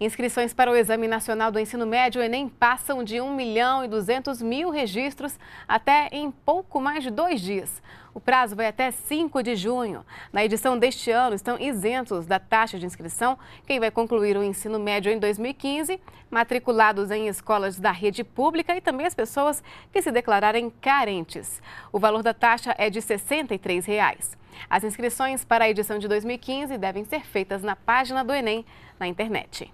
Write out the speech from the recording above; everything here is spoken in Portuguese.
Inscrições para o Exame Nacional do Ensino Médio Enem passam de 1 milhão e 200 mil registros até em pouco mais de dois dias. O prazo vai até 5 de junho. Na edição deste ano, estão isentos da taxa de inscrição quem vai concluir o ensino médio em 2015, matriculados em escolas da rede pública e também as pessoas que se declararem carentes. O valor da taxa é de R$ 63. Reais. As inscrições para a edição de 2015 devem ser feitas na página do Enem na internet.